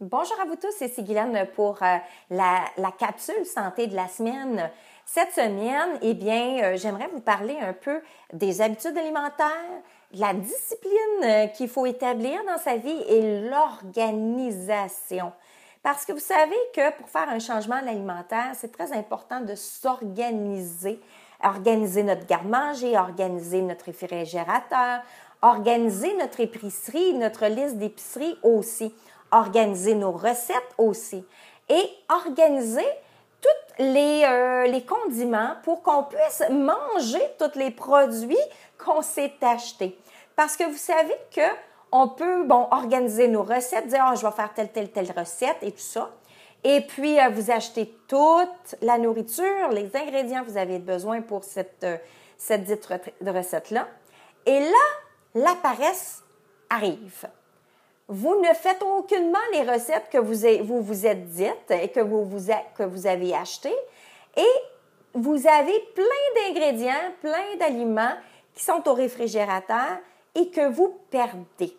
Bonjour à vous tous, c'est Guylaine pour euh, la, capsule santé de la semaine. Cette semaine, eh bien, euh, j'aimerais vous parler un peu des habitudes alimentaires, de la discipline euh, qu'il faut établir dans sa vie et l'organisation. Parce que vous savez que pour faire un changement alimentaire, c'est très important de s'organiser. Organiser notre garde-manger, organiser notre réfrigérateur, organiser notre épicerie, notre liste d'épicerie aussi organiser nos recettes aussi et organiser tous euh, les, condiments pour qu'on puisse manger tous les produits qu'on s'est achetés. Parce que vous savez que on peut bon, organiser nos recettes, dire oh, je vais faire telle, telle, telle recette et tout ça. Et puis, euh, vous achetez toute la nourriture, les ingrédients que vous avez besoin pour cette, euh, cette dite recette-là. Et là, la paresse arrive vous ne faites aucunement les recettes que vous vous, êtes dites et que vous, que vous avez achetées. Et vous avez plein d'ingrédients, plein d'aliments qui sont au réfrigérateur et que vous perdez.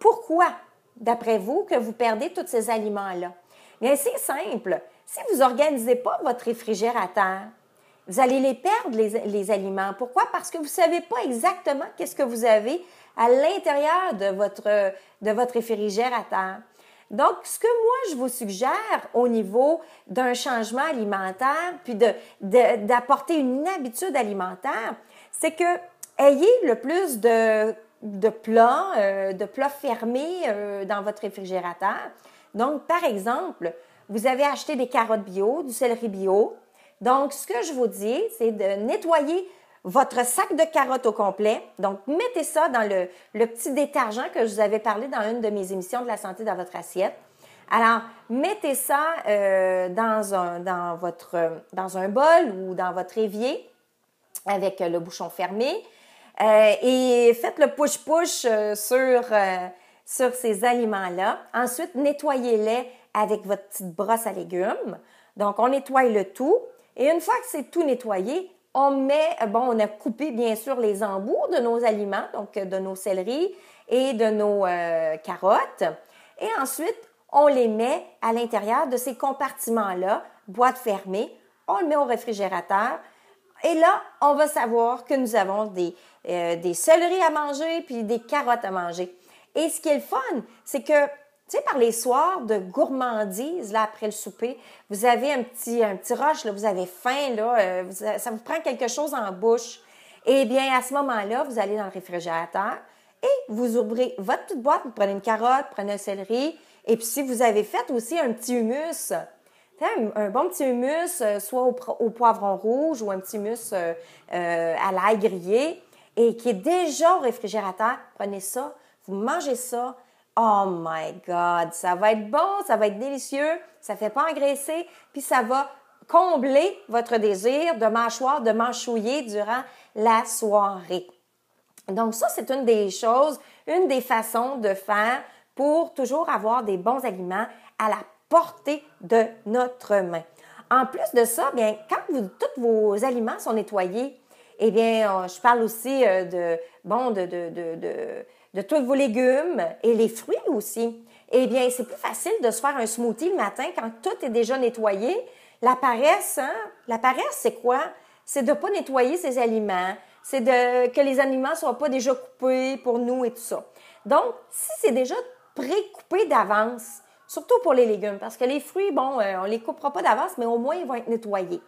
Pourquoi, d'après vous, que vous perdez tous ces aliments-là? Bien, c'est simple. Si vous n'organisez pas votre réfrigérateur, vous allez les perdre, les, les aliments. Pourquoi? Parce que vous ne savez pas exactement qu'est-ce que vous avez à l'intérieur de votre, de votre réfrigérateur. Donc, ce que moi, je vous suggère au niveau d'un changement alimentaire, puis d'apporter de, d'apporter une habitude alimentaire, c'est que ayez le plus de, de plats, euh, de plats fermés euh, dans votre réfrigérateur. Donc, par exemple, vous avez acheté des carottes bio, du céleri bio, donc, ce que je vous dis, c'est de nettoyer votre sac de carottes au complet. Donc, mettez ça dans le, petit détergent que je vous avais parlé dans une de mes émissions de la santé dans votre assiette. Alors, mettez ça euh, dans, un, bol ou dans votre évier avec le bouchon fermé euh, et faites le push-push euh, sur, sur ces aliments-là. Ensuite, nettoyez-les avec votre petite brosse à légumes. Donc, on nettoie le tout et une fois que c'est tout nettoyé, on met, euh, bon, on a coupé bien sûr les embouts de nos aliments, donc euh, de nos céleris et de nos euh, carottes. Et ensuite, on les met à l'intérieur de ces compartiments-là, boîte fermée. On le met au réfrigérateur. Et là, on va savoir que nous avons des, des céleris à manger puis des carottes à manger. Et ce qui est le fun, c'est que tu sais, par les soirs de gourmandise, là, après le souper, vous avez un petit, un petit rush, là, vous avez faim, là, euh, ça vous prend quelque chose en bouche. Eh bien, à ce moment-là, vous allez dans le réfrigérateur et vous ouvrez votre petite boîte, vous prenez une carotte, prenez un céleri, et puis si vous avez fait aussi un petit humus, un bon petit humus, euh, soit au, poivron rouge ou un petit humus euh, à l'ail grillé, et qui est déjà au réfrigérateur, prenez ça, vous mangez ça, Oh my God, ça va être bon, ça va être délicieux, ça fait pas engraisser, puis ça va combler votre désir de mâchoire, de mâchouiller durant la soirée. Donc ça, c'est une des choses, une des façons de faire pour toujours avoir des bons aliments à la portée de notre main. En plus de ça, bien, quand vous, tous vos aliments sont nettoyés, eh bien, euh, je parle aussi euh, de, bon, de de tous vos légumes et les fruits aussi, eh bien, c'est plus facile de se faire un smoothie le matin quand tout est déjà nettoyé. La paresse, hein? La paresse, c'est quoi? C'est de ne pas nettoyer ses aliments, c'est de que les aliments ne soient pas déjà coupés pour nous et tout ça. Donc, si c'est déjà pré-coupé d'avance, surtout pour les légumes, parce que les fruits, bon, euh, on ne les coupera pas d'avance, mais au moins ils vont être nettoyés.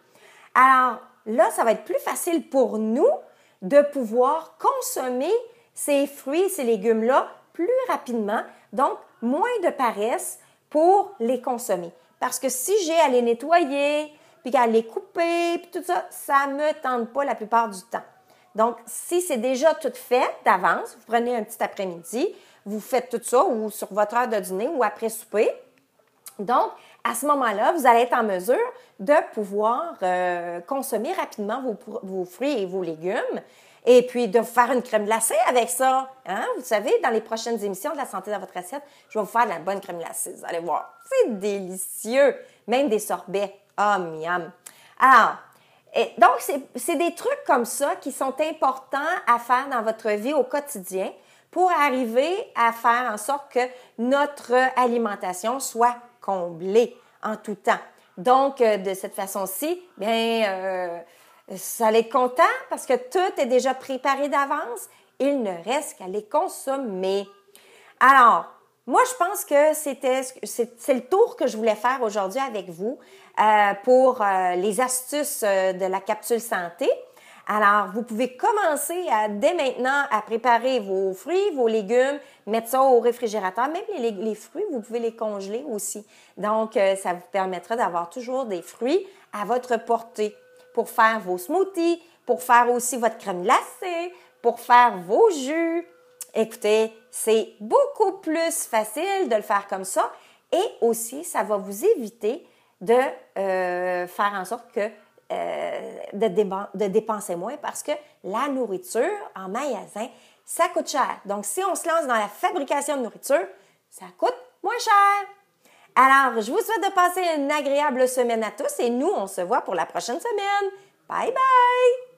Alors là, ça va être plus facile pour nous de pouvoir consommer ces fruits, ces légumes-là plus rapidement, donc moins de paresse pour les consommer. Parce que si j'ai à les nettoyer, puis à les couper, puis tout ça, ça ne me tente pas la plupart du temps. Donc, si c'est déjà tout fait d'avance, vous prenez un petit après-midi, vous faites tout ça ou sur votre heure de dîner ou après souper. Donc, à ce moment-là, vous allez être en mesure de pouvoir euh, consommer rapidement vos, vos, fruits et vos légumes et puis de faire une crème glacée avec ça. Hein? Vous savez, dans les prochaines émissions de la santé dans votre assiette, je vais vous faire de la bonne crème glacée. Vous allez voir, c'est délicieux. Même des sorbets. Oh, miam. Alors, donc, c'est des trucs comme ça qui sont importants à faire dans votre vie au quotidien pour arriver à faire en sorte que notre alimentation soit comblée en tout temps. Donc, euh, de cette façon-ci, bien, euh, ça les content parce que tout est déjà préparé d'avance. Il ne reste qu'à les consommer. Alors, moi, je pense que c'était c'est le tour que je voulais faire aujourd'hui avec vous euh, pour euh, les astuces euh, de la capsule santé. Alors, vous pouvez commencer dès maintenant à préparer vos fruits, vos légumes, mettre ça au réfrigérateur. Même les, fruits, vous pouvez les congeler aussi. Donc, ça vous permettra d'avoir toujours des fruits à votre portée pour faire vos smoothies, pour faire aussi votre crème glacée, pour faire vos jus. Écoutez, c'est beaucoup plus facile de le faire comme ça et aussi ça va vous éviter de euh, faire en sorte que euh, de, dépenser moins parce que la nourriture en magasin, ça coûte cher. Donc, si on se lance dans la fabrication de nourriture, ça coûte moins cher. Alors, je vous souhaite de passer une agréable semaine à tous et nous, on se voit pour la prochaine semaine. Bye bye!